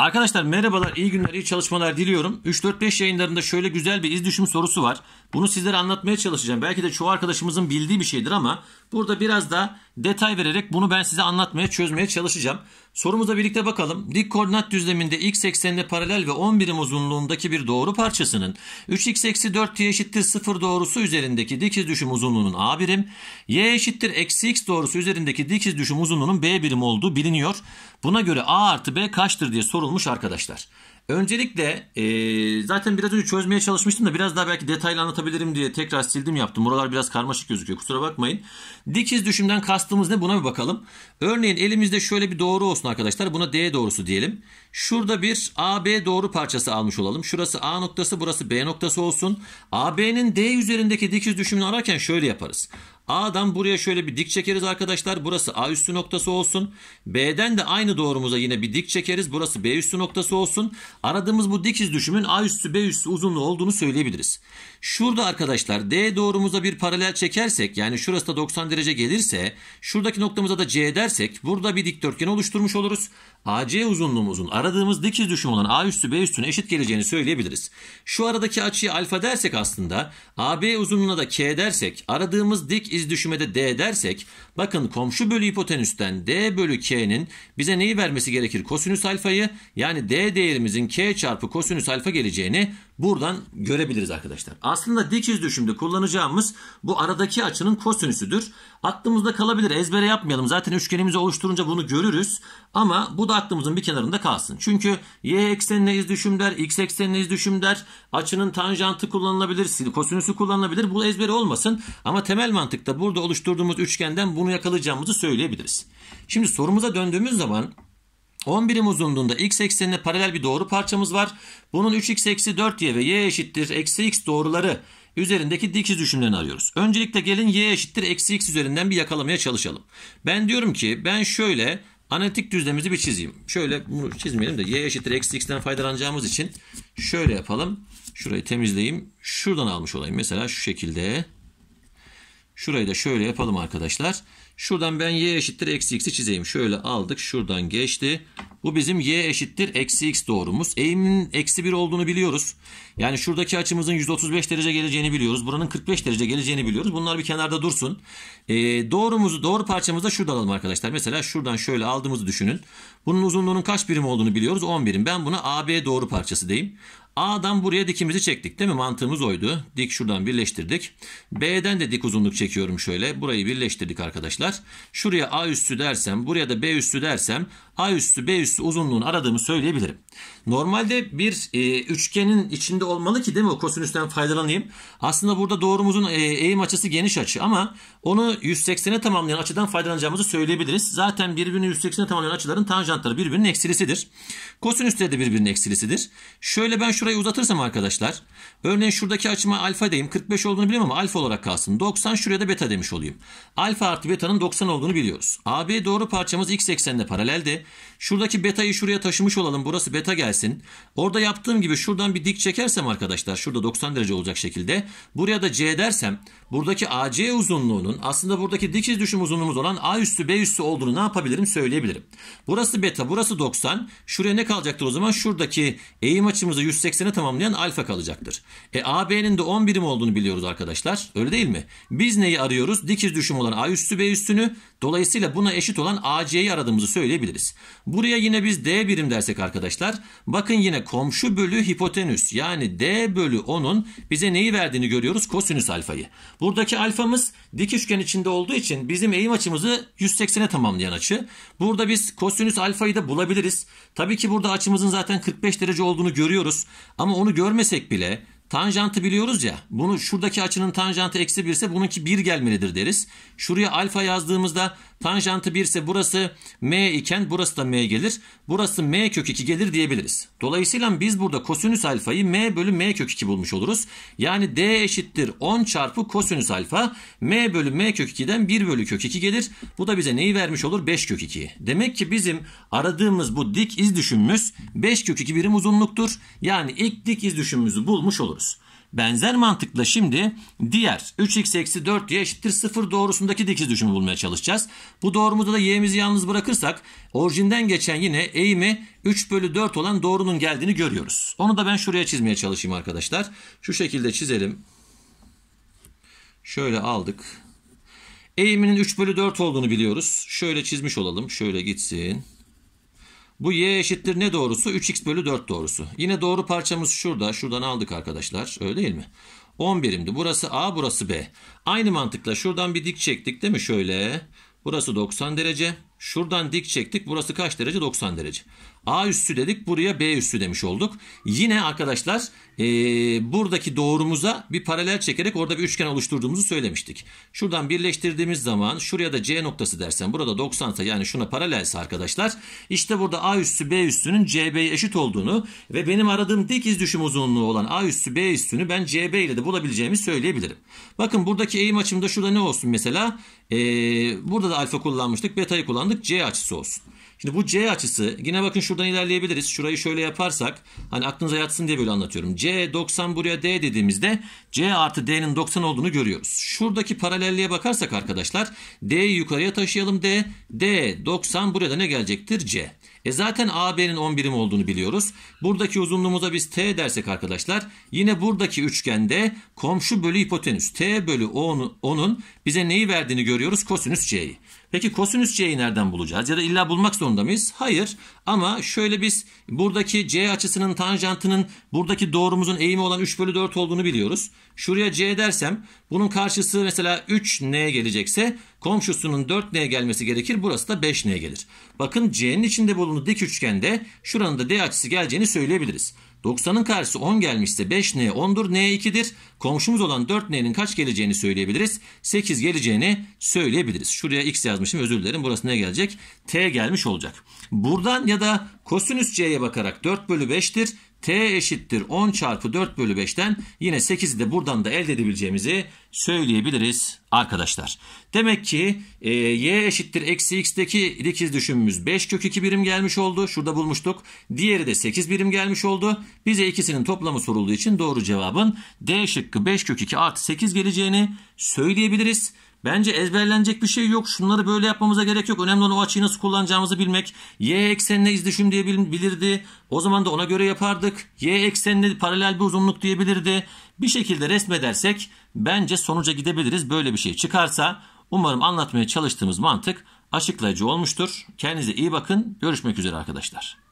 Arkadaşlar merhabalar, iyi günler, iyi çalışmalar diliyorum. 3-4-5 yayınlarında şöyle güzel bir iz düşüm sorusu var. Bunu sizlere anlatmaya çalışacağım. Belki de çoğu arkadaşımızın bildiği bir şeydir ama burada biraz da detay vererek bunu ben size anlatmaya, çözmeye çalışacağım. Sorumuza birlikte bakalım. Dik koordinat düzleminde x eksenine paralel ve 10 birim uzunluğundaki bir doğru parçasının 3x eksi 4 y eşittir 0 doğrusu üzerindeki dikiz düşüm uzunluğunun a birim, y eşittir eksi x doğrusu üzerindeki dikiz düşüm uzunluğunun b birim olduğu biliniyor. Buna göre a artı b kaçtır diye sorulmuş olmuş arkadaşlar. Öncelikle e, zaten biraz önce çözmeye çalışmıştım da biraz daha belki detaylı anlatabilirim diye tekrar sildim yaptım. Buralar biraz karmaşık gözüküyor kusura bakmayın. Dikiz düşümden kastımız ne buna bir bakalım. Örneğin elimizde şöyle bir doğru olsun arkadaşlar. Buna D doğrusu diyelim. Şurada bir AB doğru parçası almış olalım. Şurası A noktası burası B noktası olsun. AB'nin D üzerindeki dikiz düşümünü ararken şöyle yaparız. A'dan buraya şöyle bir dik çekeriz arkadaşlar. Burası A üstü noktası olsun. B'den de aynı doğrumuza yine bir dik çekeriz. Burası B üstü noktası olsun. Aradığımız bu dikiz düşümün A üssü B üssü uzunluğu olduğunu söyleyebiliriz. Şurada arkadaşlar D doğrumuza bir paralel çekersek yani şurası da 90 derece gelirse şuradaki noktamıza da C dersek burada bir dikdörtgen oluşturmuş oluruz. AC uzunluğumuzun aradığımız dikiz düşüm olan A üssü B üssüne eşit geleceğini söyleyebiliriz. Şu aradaki açıyı alfa dersek aslında AB uzunluğuna da K dersek aradığımız dik iz düşüme de D dersek bakın komşu bölü hipotenüsten D bölü K'nin bize neyi vermesi gerekir? Kosinüs alfayı yani D değerimizin k çarpı kosinüs alfa geleceğini buradan görebiliriz arkadaşlar. Aslında dikiz düşümde kullanacağımız bu aradaki açının kosinüsüdür. Aklımızda kalabilir ezbere yapmayalım. Zaten üçgenimizi oluşturunca bunu görürüz. Ama bu da aklımızın bir kenarında kalsın. Çünkü y eksenine iz düşüm der, x eksenine iz düşüm der. Açının tanjantı kullanılabilir, kosinüsü kullanılabilir. Bu ezbere olmasın. Ama temel mantıkta burada oluşturduğumuz üçgenden bunu yakalayacağımızı söyleyebiliriz. Şimdi sorumuza döndüğümüz zaman 10 birim uzunluğunda x eksenine paralel bir doğru parçamız var. Bunun 3x eksi 4y ve y eşittir eksi x doğruları üzerindeki dikiz düşümlerini arıyoruz. Öncelikle gelin y eşittir eksi x üzerinden bir yakalamaya çalışalım. Ben diyorum ki ben şöyle analitik düzlemimizi bir çizeyim. Şöyle bunu çizmeyelim de y eşittir eksi x'ten faydalanacağımız için şöyle yapalım. Şurayı temizleyeyim. Şuradan almış olayım. Mesela şu şekilde. Şurayı da şöyle yapalım arkadaşlar. Şuradan ben y eşittir eksi x'i çizeyim. Şöyle aldık. Şuradan geçti. Bu bizim y eşittir eksi x doğrumuz. Eğimin eksi 1 olduğunu biliyoruz. Yani şuradaki açımızın 135 derece geleceğini biliyoruz. Buranın 45 derece geleceğini biliyoruz. Bunlar bir kenarda dursun. E, doğrumuzu doğru parçamızı da şurada alalım arkadaşlar. Mesela şuradan şöyle aldığımızı düşünün. Bunun uzunluğunun kaç birim olduğunu biliyoruz. 10 birim. Ben buna AB doğru parçası diyeyim. A'dan buraya dikimizi çektik değil mi? Mantığımız oydu. Dik şuradan birleştirdik. B'den de dik uzunluk çekiyorum şöyle. Burayı birleştirdik arkadaşlar. Şuraya A üstü dersem, buraya da B üstü dersem A üstü B üstü uzunluğunu aradığımı söyleyebilirim. Normalde bir e, üçgenin içinde olmalı ki değil mi? kosinüsten faydalanayım. Aslında burada doğrumuzun e, eğim açısı geniş açı ama onu 180'e tamamlayan açıdan faydalanacağımızı söyleyebiliriz. Zaten birbirini 180'e tamamlayan açıların tanjantları birbirinin eksilisidir. Kosinüsleri de birbirinin eksilisidir. Şöyle ben şuraya Şurayı uzatırsam arkadaşlar örneğin şuradaki açıma alfa diyeyim 45 olduğunu biliyorum ama alfa olarak kalsın. 90 şuraya da beta demiş olayım. Alfa artı betanın 90 olduğunu biliyoruz. AB doğru parçamız x eksenine paralelde. Şuradaki betayı şuraya taşımış olalım. Burası beta gelsin. Orada yaptığım gibi şuradan bir dik çekersem arkadaşlar şurada 90 derece olacak şekilde. Buraya da C dersem buradaki AC uzunluğunun aslında buradaki dikiz düşüm uzunluğumuz olan A üstü B üstü olduğunu ne yapabilirim söyleyebilirim. Burası beta burası 90. Şuraya ne kalacaktır o zaman? Şuradaki eğim açımızı 180 eksene tamamlayan alfa kalacaktır. E AB'nin de 10 birim olduğunu biliyoruz arkadaşlar. Öyle değil mi? Biz neyi arıyoruz? Dikiz düşüm olan A üstü B üstünü. Dolayısıyla buna eşit olan AC'yi aradığımızı söyleyebiliriz. Buraya yine biz D birim dersek arkadaşlar. Bakın yine komşu bölü hipotenüs yani D bölü 10'un bize neyi verdiğini görüyoruz? Kosinüs alfayı. Buradaki alfamız dik üçgen içinde olduğu için bizim eğim açımızı 180'e tamamlayan açı. Burada biz kosinüs alfayı da bulabiliriz. Tabii ki burada açımızın zaten 45 derece olduğunu görüyoruz. Ama onu görmesek bile Tanjantı biliyoruz ya. Bunu şuradaki açının tanjantı eksi birse, ise bununki bir gelmelidir deriz. Şuraya alfa yazdığımızda Tanjantı 1 ise burası m iken burası da m gelir. Burası m kök 2 gelir diyebiliriz. Dolayısıyla biz burada kosinüs alfayı m bölü m kök 2 bulmuş oluruz. Yani d eşittir 10 çarpı kosinüs alfa m bölü m kök 2'den 1 bölü kök 2 gelir. Bu da bize neyi vermiş olur? 5 kök 2'yi. Demek ki bizim aradığımız bu dik iz düşümümüz 5 kök 2 birim uzunluktur. Yani ilk dik iz düşümümüzü bulmuş oluruz. Benzer mantıkla şimdi diğer 3x eksi 4y eşittir 0 doğrusundaki dikiz düşümü bulmaya çalışacağız. Bu doğrumuzda da y'mizi yalnız bırakırsak orijinden geçen yine eğimi 3 bölü 4 olan doğrunun geldiğini görüyoruz. Onu da ben şuraya çizmeye çalışayım arkadaşlar. Şu şekilde çizelim. Şöyle aldık. Eğiminin 3 bölü 4 olduğunu biliyoruz. Şöyle çizmiş olalım. Şöyle gitsin. Bu y eşittir ne doğrusu? 3x bölü 4 doğrusu. Yine doğru parçamız şurada. Şuradan aldık arkadaşlar. Öyle değil mi? 10 birimdi. Burası A burası B. Aynı mantıkla şuradan bir dik çektik değil mi? Şöyle. Burası 90 derece. Şuradan dik çektik. Burası kaç derece? 90 derece. A üssü dedik. Buraya B üssü demiş olduk. Yine arkadaşlar e, buradaki doğrumuza bir paralel çekerek orada bir üçgen oluşturduğumuzu söylemiştik. Şuradan birleştirdiğimiz zaman şuraya da C noktası dersen burada 90 ise yani şuna paralelse arkadaşlar işte burada A üssü B üssünün CB'ye eşit olduğunu ve benim aradığım dik iz düşüm uzunluğu olan A üssü B üssünü ben CB ile de bulabileceğimi söyleyebilirim. Bakın buradaki eğim açımda şurada ne olsun mesela? E, burada da alfa kullanmıştık. Beta'yı kullandık aralık C açısı olsun. Şimdi bu C açısı yine bakın şuradan ilerleyebiliriz. Şurayı şöyle yaparsak hani aklınıza yatsın diye böyle anlatıyorum. C 90 buraya D dediğimizde C artı D'nin 90 olduğunu görüyoruz. Şuradaki paralelliğe bakarsak arkadaşlar D'yi yukarıya taşıyalım D. D 90 buraya da ne gelecektir? C. E zaten AB'nin 10 birim olduğunu biliyoruz. Buradaki uzunluğumuza biz T dersek arkadaşlar yine buradaki üçgende komşu bölü hipotenüs T bölü 10'un bize neyi verdiğini görüyoruz? Kosinüs c'yi. Peki kosinüs c'yi nereden bulacağız? Ya da illa bulmak zorunda mıyız? Hayır. Ama şöyle biz buradaki c açısının tanjantının buradaki doğrumuzun eğimi olan 3 bölü 4 olduğunu biliyoruz. Şuraya c dersem bunun karşısı mesela 3n gelecekse komşusunun 4n gelmesi gerekir. Burası da 5n gelir. Bakın c'nin içinde bulunduğu dik üçgende şuranın da d açısı geleceğini söyleyebiliriz. 90'ın karşısı 10 gelmişse 5N 10'dur. N 2'dir. Komşumuz olan 4N'nin kaç geleceğini söyleyebiliriz. 8 geleceğini söyleyebiliriz. Şuraya X yazmışım özür dilerim. Burası ne gelecek? T gelmiş olacak. Buradan ya da kosinüs C'ye bakarak 4 bölü 5'tir. T eşittir 10 çarpı 4 bölü 5'ten yine 8'i de buradan da elde edebileceğimizi söyleyebiliriz arkadaşlar. Demek ki e, y eşittir eksi x'teki dikiz düşünümüz 5 kök 2 birim gelmiş oldu. Şurada bulmuştuk. Diğeri de 8 birim gelmiş oldu. Bize ikisinin toplamı sorulduğu için doğru cevabın D şıkkı 5 kök 2 artı 8 geleceğini söyleyebiliriz. Bence ezberlenecek bir şey yok. Şunları böyle yapmamıza gerek yok. Önemli olan o açıyı nasıl kullanacağımızı bilmek. Y eksenine izdüşüm diyebilirdi. O zaman da ona göre yapardık. Y eksenine paralel bir uzunluk diyebilirdi. Bir şekilde resmedersek bence sonuca gidebiliriz. Böyle bir şey çıkarsa umarım anlatmaya çalıştığımız mantık açıklayıcı olmuştur. Kendinize iyi bakın. Görüşmek üzere arkadaşlar.